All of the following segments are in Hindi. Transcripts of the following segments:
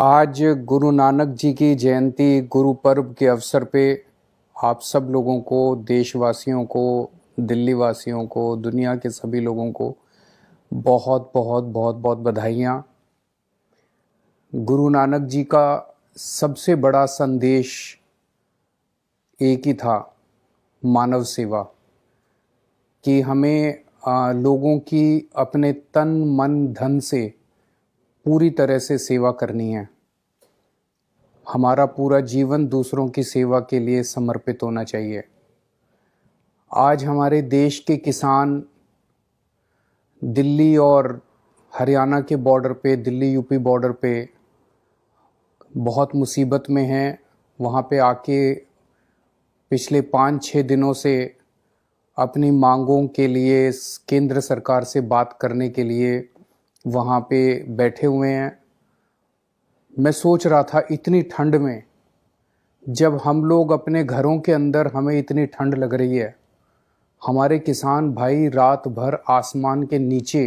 आज गुरु नानक जी की जयंती गुरु पर्व के अवसर पे आप सब लोगों को देशवासियों को दिल्ली वासियों को दुनिया के सभी लोगों को बहुत बहुत बहुत बहुत बधाइयाँ गुरु नानक जी का सबसे बड़ा संदेश एक ही था मानव सेवा कि हमें आ, लोगों की अपने तन मन धन से पूरी तरह से सेवा करनी है हमारा पूरा जीवन दूसरों की सेवा के लिए समर्पित होना चाहिए आज हमारे देश के किसान दिल्ली और हरियाणा के बॉर्डर पे दिल्ली यूपी बॉर्डर पे बहुत मुसीबत में हैं वहाँ पे आके पिछले पाँच छः दिनों से अपनी मांगों के लिए केंद्र सरकार से बात करने के लिए वहाँ पे बैठे हुए हैं मैं सोच रहा था इतनी ठंड में जब हम लोग अपने घरों के अंदर हमें इतनी ठंड लग रही है हमारे किसान भाई रात भर आसमान के नीचे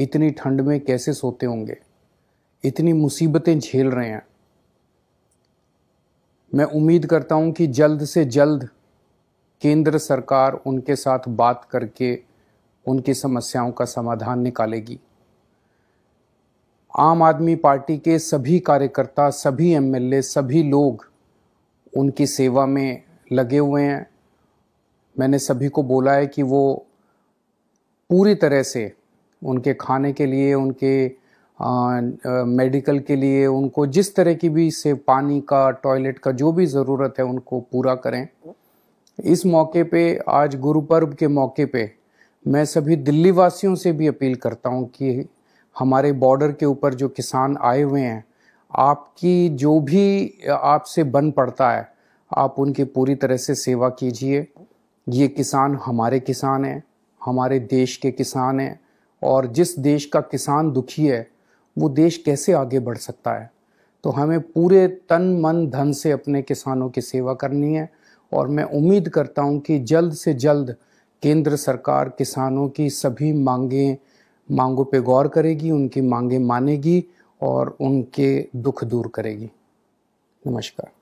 इतनी ठंड में कैसे सोते होंगे इतनी मुसीबतें झेल रहे हैं मैं उम्मीद करता हूं कि जल्द से जल्द केंद्र सरकार उनके साथ बात करके उनकी समस्याओं का समाधान निकालेगी आम आदमी पार्टी के सभी कार्यकर्ता सभी एमएलए सभी लोग उनकी सेवा में लगे हुए हैं मैंने सभी को बोला है कि वो पूरी तरह से उनके खाने के लिए उनके आ, आ, मेडिकल के लिए उनको जिस तरह की भी से पानी का टॉयलेट का जो भी ज़रूरत है उनको पूरा करें इस मौके पे आज गुरु पर्व के मौके पे मैं सभी दिल्ली वासियों से भी अपील करता हूँ कि हमारे बॉर्डर के ऊपर जो किसान आए हुए हैं आपकी जो भी आपसे बन पड़ता है आप उनकी पूरी तरह से सेवा कीजिए ये किसान हमारे किसान हैं हमारे देश के किसान हैं और जिस देश का किसान दुखी है वो देश कैसे आगे बढ़ सकता है तो हमें पूरे तन मन धन से अपने किसानों की सेवा करनी है और मैं उम्मीद करता हूँ कि जल्द से जल्द केंद्र सरकार किसानों की सभी मांगें मांगों पे गौर करेगी उनकी मांगे मानेगी और उनके दुख दूर करेगी नमस्कार